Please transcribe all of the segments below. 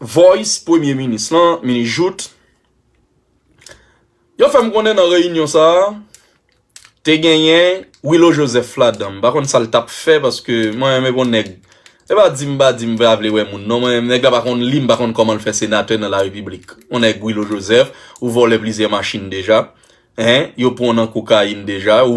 Voice, pwemye minis lan, minijout. Yo fèm konnen nan reyinyon sa, te genyen Willow Joseph la dam. Bakon sa l tap fè, paske mwen eme bon neg. E ba dim ba, dim ba avle we moun non. Mwen eme neg la bakon lim bakon koman fè senatè nan la republik. On neg Willow Joseph, ouvo le blize yè machin deja. Yo pon nan kokain deja, ou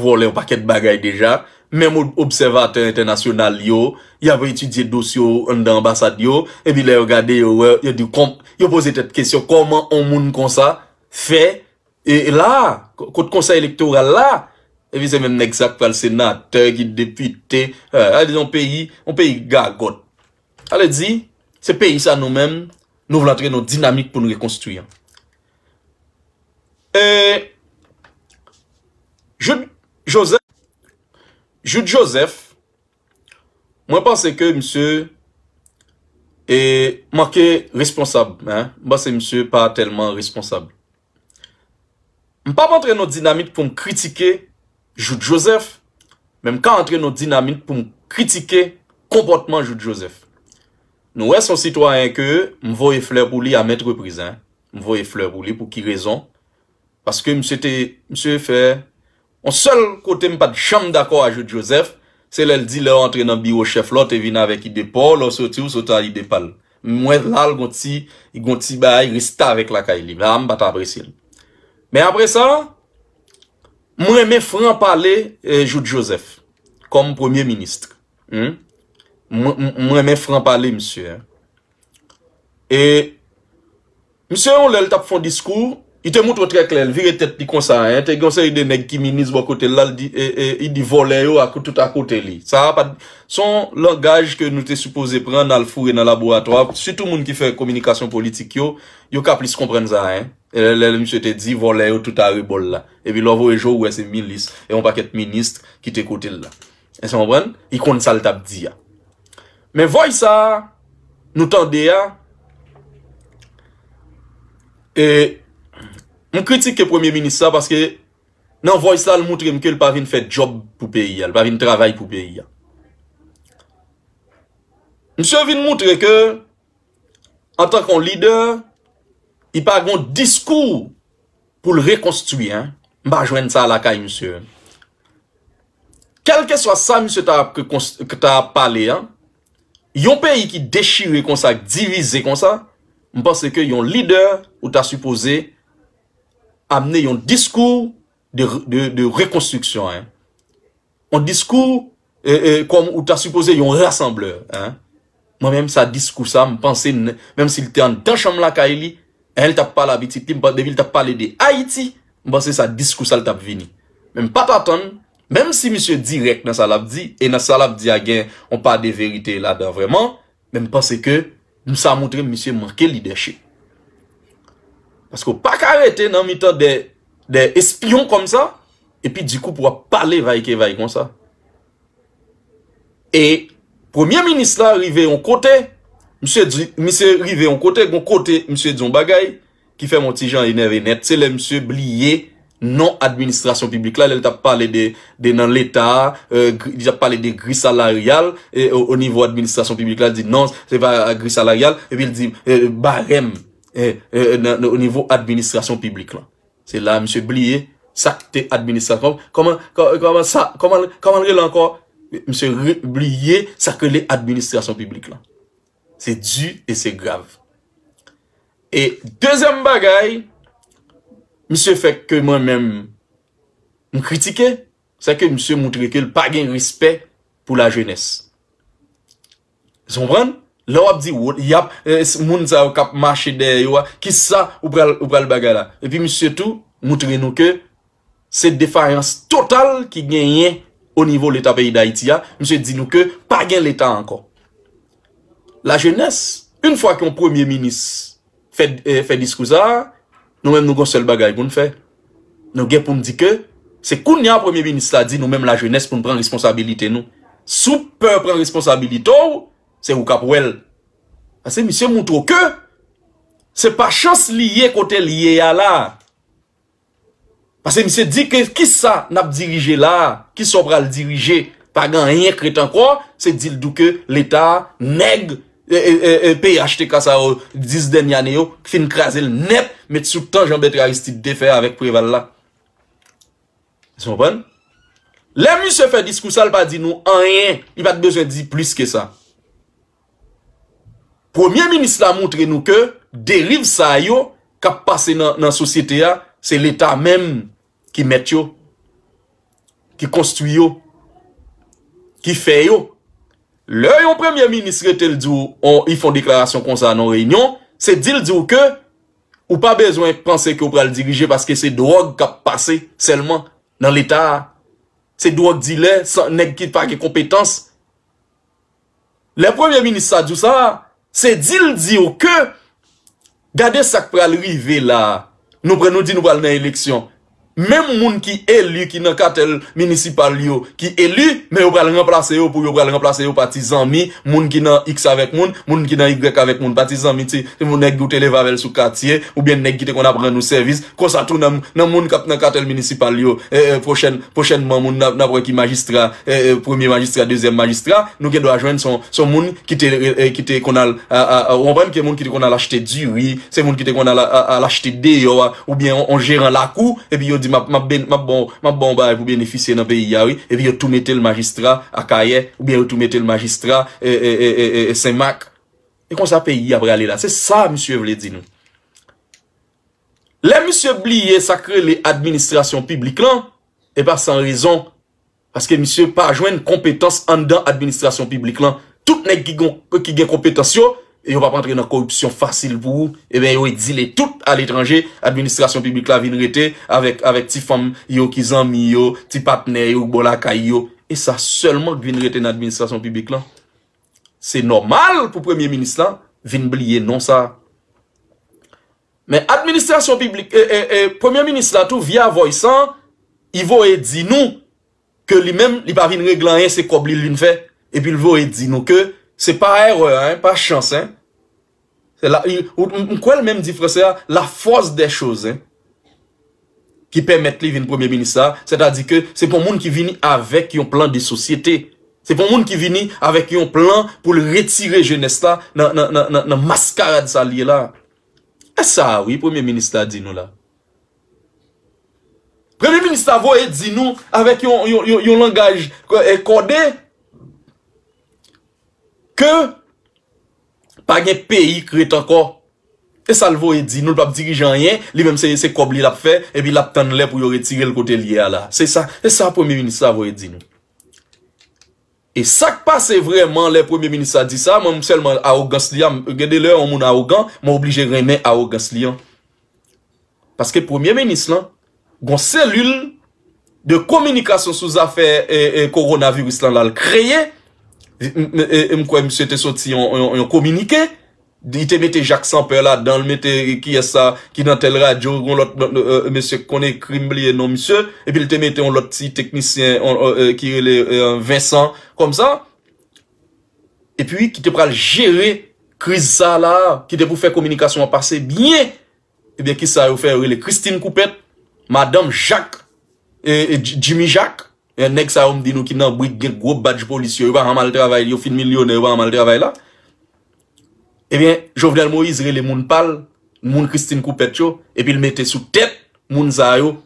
volen paket bagay deja, menmou observate internasyonal yo, yo avou etudye dosyo nda ambasad yo, evi le yo gade yo, yo pose tete kesyon, koman an moun konsa fe, e, e la, kote konsa elektoral la, evi se menmou nekzak pal senate, gil depite, e, alè di, an peyi gagot. Alè di, se peyi sa nou menm, nou vlantre nou dinamik pou nou rekonstruyan. E, Joude Joseph, mwen panse ke msye e manke responsable. Mwen panse msye pa telman responsable. Mwen pa pantre nou dinamite pou m kritike Joude Joseph, men m ka antre nou dinamite pou m kritike kompotman Joude Joseph. Nou wè son sitwanyen ke m vouye fleur pou li a mèt reprizen. M vouye fleur pou li pou ki rezon. Paske mse te, mse fe, an sol kote m pat chan dako a Jou de Joseph, se lèl di lèl antre nan biro chef lòt e vina vek i depol, lò soti ou sota i depal. Mwen lal gonti, gonti bay, risita vek laka ili. Mwen am bat apresil. Mwen apresan, mwen mè fran pale Jou de Joseph, kom premier ministre. Mwen mè fran pale mse. E, mse yon lèl tap fon diskour, I te moutou trek lèl. Vire tet di konsa an. Eh. Te gonsè y de neg ki minis wakote lèl. I eh, eh, di vole yo tout akote li. Sa apad. Son logaj ke nou te suppose pren. Nan l fure nan laboratoire. Se tout moun ki fè komunikasyon politik yo. Yo ka plis kompren zan an. E lèl msè te di. Vole yo tout akote lèl. E bi lò vò e jò wè se milis. E yon paket minis ki te kote lèl. E se moun pren. I konsa l tap di ya. Men voy sa. Nou tan de ya. E... M kritik ke Premier Ministre sa, paske nan voys la l moutre, m ke l pa vin fè job pou peyi ya, l pa vin travay pou peyi ya. M se vin moutre ke, an tan kon lider, i pa gon diskou pou l rekonstruye, m ba jwen sa la kay msye. Kelke swa sa msye ke ta pale, yon peyi ki deshire kon sa, divize kon sa, m pense ke yon lider, ou ta suppose, amene yon diskou de rekonstruksyon. Yon diskou, koum euh, euh, ou ta suppose yon rassembleur. Mwen mwen mwen sa diskou sa, mwen panse, mwen mwen silte an tan chanm la ka e li, e li tap pala biti, mwen mwen mwen tap pala de Haiti, mwen mwen mwen se sa diskou sa li tap vini. Mwen mwen pata ton, mwen mwen si msye direk nan salabdi, e nan salabdi agen, mwen pan de verite la da vreman, mwen mwen panse ke, mwen sa mwotre msye mwake li deshe. Paske ou pa karete nan mito de espyon kon sa, epi di kou pou a pale vaike vaike kon sa. E, premier ministre la rive yon kote, mse rive yon kote, yon kote mse diyon bagay, ki fe mwoti jan yon renet, se le mse bliye nan administrasyon publik la, lè lè ta pale de nan l'eta, lè ta pale de gri salaryal, e o nivou administrasyon publik la, di nan se va gri salaryal, epi euh, lè di barem, nan o nivou administrasyon publik lan. Se la, msye blie, sakte administrasyon publik. Koman re lan kwa msye blie, sakte administrasyon publik lan. Se du e se grav. E, dezem bagay, msye fek ke mwen men mkritike, sa ke msye moutreke l pa gen rispe pou la jenese. Se mwen prenne? Lè wap di, yap, eh, moun za w kap mache de ywa, ki sa w pral bagay la. E pi msye tou, moutre nou ke, se defayans total ki genyen o nivou l'etat bayi da iti ya, msye di nou ke, pa gen l'etat anko. La jenès, eh, un fwa ki yon premier minis fè diskouza, nou mèm nou gonsel bagay bon fè. Nou gen pou m di ke, se koun yon premier minis la di, nou mèm la jenès pou m pran responsabilite nou. Sou pèr pran responsabilite ou, Se wou kap wèl. Ase mi se mwont wò kè. Se pa chans liye kote liye ya la. Ase mi se di kè. Kisa nap dirije la. Kisa sobra l dirije. Pargan enyen kretan kwa. Se di l dò kè. L etat neg. E, e, e, e pey achte kasa ou. Diz den yane yo. Kfin krasil nep. Met sou tan jambet raristik defè avèk pou eval la. Se mwen pon. Le mi se fè diskousal pa di nou. Enyen. I pat bezwen di plus ke sa. Premier ministre a montre nou ke, derive sa yo, kap pase nan sosyete ya, se l'Etat menm ki met yo, ki konstuy yo, ki fe yo. Le, yon premier ministre, se l diyo, yon yon yon yon yon, se dil diyo ke, ou pa bezwen pranse ki ou pral dirije, paske se drog kap pase, selman nan l'Etat. Se drog diyo, sa neg kit pa ki kompetans. Le premier ministre sa diyo sa, a, C'est dil dit que que, ça ça rive là. Nous prenons nous prenons prenons nouveau nouvelle l'élection. Mem moun ki elu ki nan katel Minisipal yo ki elu Me yo pral remplase yo pou yo pral remplase yo Patizan mi, moun ki nan x avek moun Moun ki nan y avek moun, patizan mi ti Se moun nek goute levavel sou katye Ou bien nek kite kon apren nou servis Kosa tou nan moun katel minisipal yo e, e, Prochen moun moun napre ki magistra e, Premier magistra, deuxième magistra Nou ken do ajoen son moun Kite kon al Ou moun ki te kon al achete di Se moun ki te kon al achete de Ou bien on jera la kou e pi yo di map map ben map bon map bon ba pou beneficye nan pe yi yawi e vye tou mette l majistra akaye ou vye tou mette l majistra e euh, e euh, e euh, e e se mak e kon sa pe yi apre ale la se sa msye vle di nou la msye bli ye sakre le administrasyon publik lan non? e ba san rizon paske msye pa ajwen kompetans an dan administrasyon publik lan non? tout nek ki gen kompetans yo Eh yo pa pantre nan korupsyon fasil pou ou, e ben yo e dile tout al etranje, administrasyon publik la vin rete, avek ti fom yo ki zanmi yo, ti patne yo, bolakay yo, e sa selman vin rete nan administrasyon publik la. Se normal pou premier minist la, vin blye non sa. Men administrasyon publik, eh, eh, premier minist la tou via voy san, i vo e di nou, ke li men, li pa vin reglan ye, se kobli lin fe, e pil vo e di nou ke, Se pa erre, pa chans. Mkwen menm di frose a, la fos de chose. Ki pemet li vin premier ministra. Se ta di ke, se pon moun ki vini avek yon plan de sosyete. Se pon moun ki vini avek yon plan pou retire je nesta nan maskara de sa liye la. E sa, oui, premier ministra di nou la. Premier ministra voye di nou avek yon langaj kodey. pa gen peyi kret anko. E sa lvo e di nou, l pap dirijan yen, li mem seye se kob li lap fe, e bi lap tan le pou yo retire l kote li ya la. Se sa, se sa premier ministre lvo e di nou. E sak pa se vreman le premier ministre a di sa, moun msel moun aogans li an, gede le an moun aogan, moun oblige rene aogans li an. Paske premier ministre lan, gon selul de komunikasyon sou zafè e koronavir wislan lal kreye, E mkwe msye te soti yon kominike, di te mette jak sanpe la, dan l mette ki ya sa, ki nan tel radio, msye kone krimbleye non msye, e pi l te mette yon loti teknisyen, ki rele Vincent, kom sa, e pi ki te pral jere, kriz sa la, ki te pou fe komunikasyon a pase, biye, e eh biye ki sa ou fe rele Christine Koupet, Madame Jacques, et Jimmy Jacques, Yon e nek sa oum di nou ki nan bwik gen gwo badj polisyon, yon va an mal travay, yon fin milyonè, yon va an mal travay la. Ebyen, Jovenel Moizre le moun pal, moun Christine Koupet yo, epi l mette sou tet, moun Zayo.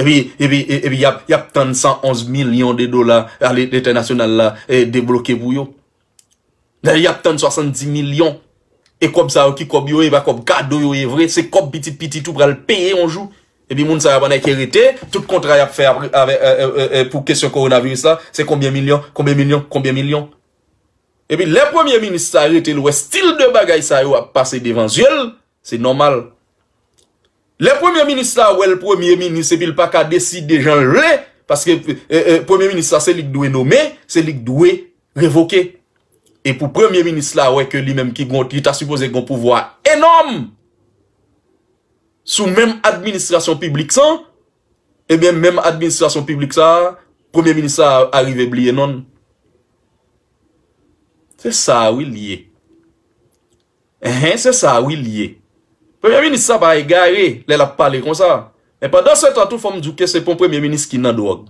Ebyen, epi, epi, epi, ap ten 111 milyon de dola, al eten nasyonal la, e de bloke pou yo. Ebyen, ap ten 70 milyon, e kop Zayo ki kop yo, e va kop kado yo, e vre, se kop piti piti tou pra l peye yon jou. Epi moun sa yab an ek erite, tout kontray ap fè ap e, e, e, pou kesyon koronavirus la, se kombien milyon, kombien milyon, kombien milyon. Epi le premier ministre sa erite, le wè stil de bagay sa yow ap pase devan zyel, se normal. Le premier ministre la, wè le premier ministre, se pil pa ka desi de jan lè, paske premier ministre la, se lik dwe nomè, se lik dwe revoke. E pou premier ministre la, wè ke li menm ki gont, li ta supose gont pouvoi enom. Sou mèm administrasyon publik san, eh e mèm mèm administrasyon publik sa, Premier Ministre sa arrive bliye non. Se sa, wiliye. Se sa, wiliye. Premier Ministre sa va e gare, lè la pale kon sa. E padan se tan tou fòm djouke, se pon Premier Ministre ki nan do od.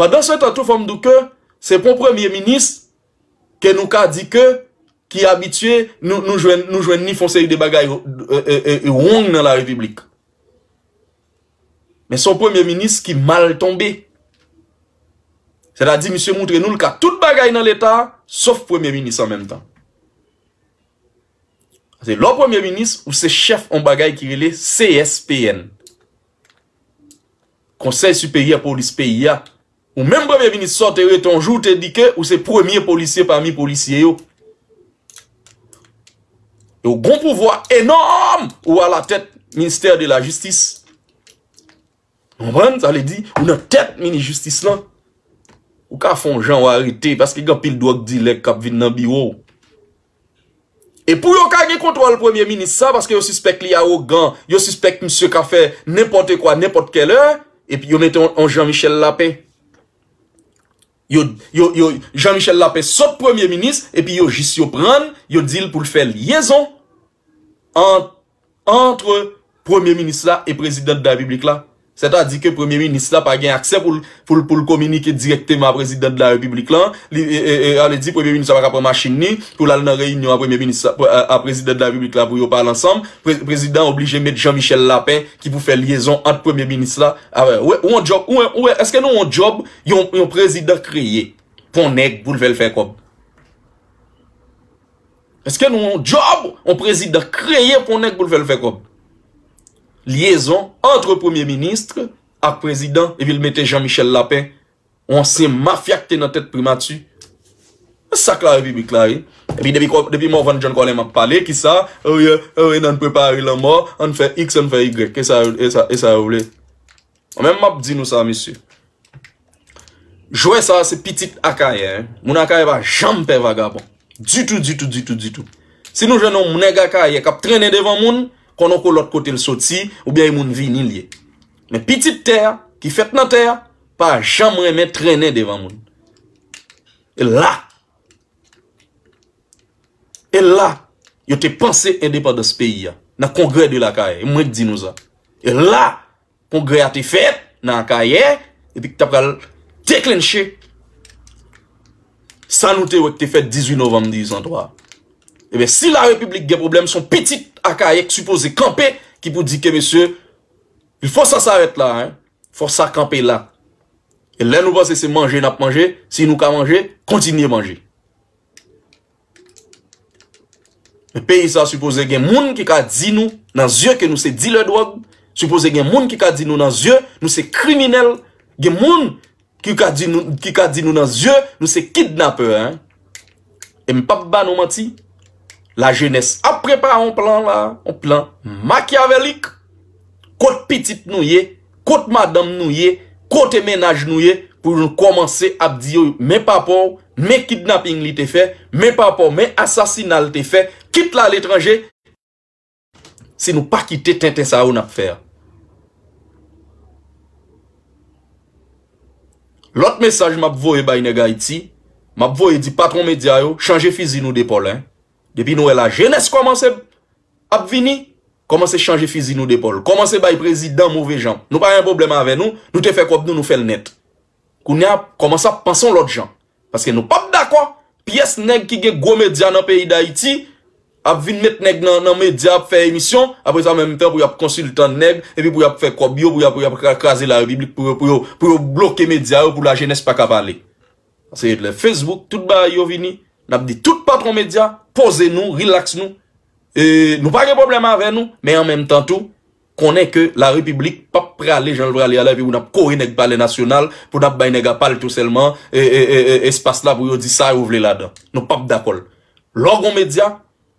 Padan se tan tou fòm djouke, se pon Premier Ministre ke nou ka di ke Ki abitue nou jwen ni fonseri de bagay ou euh, rong euh, euh, nan la republik. Men son premier ministre ki mal tombe. Se la di, monsie moutre nou lka tout bagay nan l'Etat, sof premier ministre an menm tan. Se lor premier ministre ou se chef an bagay ki rile CSPN. Conseil supérieur police PIA. Ou men premier ministre sotere tonjou te dike ou se premier policier parmi policier yo. E ou bon pouvoi enoom ou a la tèt minister de la justis. Mwen, sa li di, ou nan tèt mini justis lan. Ou ka fon jan ou a rite, paske gen pil doak dilek kap vin nan biwo. E pou yo ka gen kontro al premier ministre, sa paske yo suspek li a ogan, yo suspek msye ka fè nèmpote kwa, nèmpote ke lè, epi yo mette an Jean-Michel Lapin. Jean-Michel Lapé saute premier ministre, et puis yo juste yo yo pour faire liaison entre premier ministre là et président de la République là Se ta di ke Premier Ministre la pa gen aksè pou l'kominike direkte ma prezident de la République la, e, e, e alè di Premier Ministre la pa ka prema chini, pou l'alè nan reynyon a prezident de la République la pou yo parle ansam, prezident oblige met Jean-Michel Lapin ki pou fè liaison antre Premier Ministre la. Ouè, ouè, ouè, ouè, eske nou yon job yon prezident kreye pou nèk pou l'fè l'fè kòm? Eske nou yon job yon prezident kreye pou nèk pou l'fè l'fè kòm? Lyezon antre premier ministre ak prezident E vil mette Jean-Michel Lapin On se mafya kte nan tet prima tu Sa klare bi bi klare E pi debi mou van jen kon lèman pale ki sa Ouye ouye nan prepari lèman An fè x, an fè y E sa oule Ou mè mab di nou sa misi Jouè sa se pitit akaye Moun akaye va jampe vagabon Du tout, du tout, du tout, du tout Si nou jen nou moun ek akaye kap trene devan moun konon kon lòt kote l soti, oubyè y moun vinil ye. Men pitit ter, ki fet nan ter, pa jamre men trene devan moun. E la, e la, yo te pense en depa de speyi ya, nan kongre de la kaye, e mwen di nouza. E la, kongre a te fet, nan kaye, epi ki tap kal te klenshe. San nou te wek te fet 18 novem 1903, Ebe, eh si la republik gen problem son petit akayek supose kampe, ki pou di ke, mesye, il fosa sa avet la, hein. Fosa sa kampe la. E lè nou va se se manje nap manje, si nou ka manje, kontinye manje. E pe yi sa supose gen moun ki ka di nou nan zye ke nou se di lèd wad. Supose gen moun ki ka di nou nan zye, nou se kriminel. Gen moun ki ka di nou nan zye, nou se kidnapè, hein. E mi pap ba nou mati, La jenese ap prepa an plan la, an plan makiavelik. Kote pitit nou ye, kote madame nou ye, kote menaj nou ye, pou nou komanse ap diyo, men papo, men kidnapping li te fe, men papo, men asasinal te fe, kit la l'etranje. Se nou pa kite, ten ten sa ou nap fe. Lot mesaj map voye bayne ga iti, map voye di patron media yo, chanje fizi nou depolè. Depi nou e la jenese komanse ap vini Komanse chanje fizi nou depol Komanse bay prezidant mouve jan Nou pa yon problem ave nou Nou te fe kwa pou nou nou fel net Koun ya komanse ap panson lot jan Paske nou pap da kwa Piyes neg ki ge gwo media nan peyi da iti Ap vin met neg nan media ap fe emisyon Apre sa mwen mwen fe pou yap konsultan neg Epi pou yap fe kwa biyo Pou yap krasi la republik Pou yo bloke media Ou pou la jenese pa ka pale Ase yot le facebook Tout ba yo vini N ap di tout patron media, pose nou, relax nou, e, nou pa ge problem avè nou, mè an mèm tan tou, konè ke la republik pa pre alè jan vre alè alè, pi ou n ap kore nèk balè nasyonal, pou n ap bay nèk apal tout selman, e, e, espas la pou yo di sa ou vle la dan. Nou pa ap dakol. Logon media,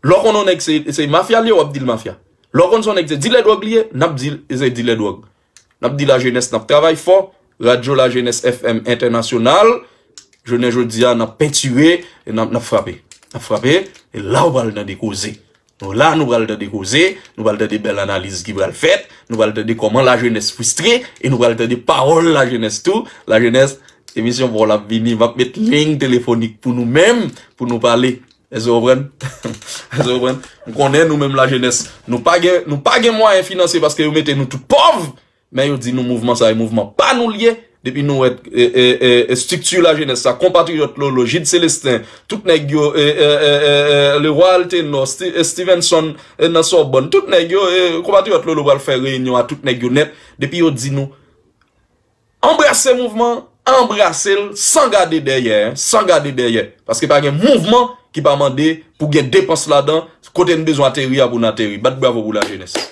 logon nou nèk se y mafya li ou ap dil mafya? Logon sou nèk se dil edwag li e, n ap dil e zè dil edwag. N ap dil la GNS, n ap travay fo, radio la GNS FM internasyonal, Jeunè jòdia nan pechue, e nan frape. Nan frape, e la ou bal nan dekose. Nou la nou bal nan dekose, nou bal nan dekose bel analise ki bal fèt. Nou bal nan dekose la jeunès fustre, e nou bal nan dekose parol la jeunès tout. La jeunès, emisyon vòl ap vini, va mèt lèng telefonik pou nou mèm, pou nou pale. Ezo obren, ezo obren, nou konè nou mèm la jeunès. Nou pagè, nou pagè mwa e finanse, se baske yo mètè nou tou pov, men yo di nou mouvman sa e mouvman pa nou liye, Depi nou et e, e, e, stiktu la jenese sa, kompatri otlo lo, Gide Celestin, tout ne gyo, le wale te no, Stevenson, Nassor Bon, tout ne gyo, kompatri otlo lo wale fè reynyon a, tout ne gyo net. Depi yo di nou, embrase mouvment, embrase l, san gade deye, san gade deye, paske par gen mouvment ki pa mande pou gen depans la dan, kote n bezon a teri a pou nan teri. Bat bravo pou la jenese.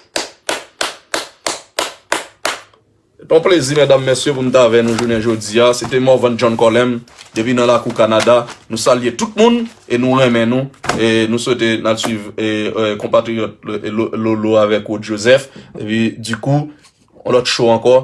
Ton plezi, mèdame, mèsyè, pou nou ta ave nou jounen joudia. Ah, Sète Morvan John Collem, devine lakou Kanada. Nou salye tout moun, e nou remen nou. E nou souwete nan suiv, e kompatri euh, lolo ave kout Joseph. E vi, di kou, on lot chou anko.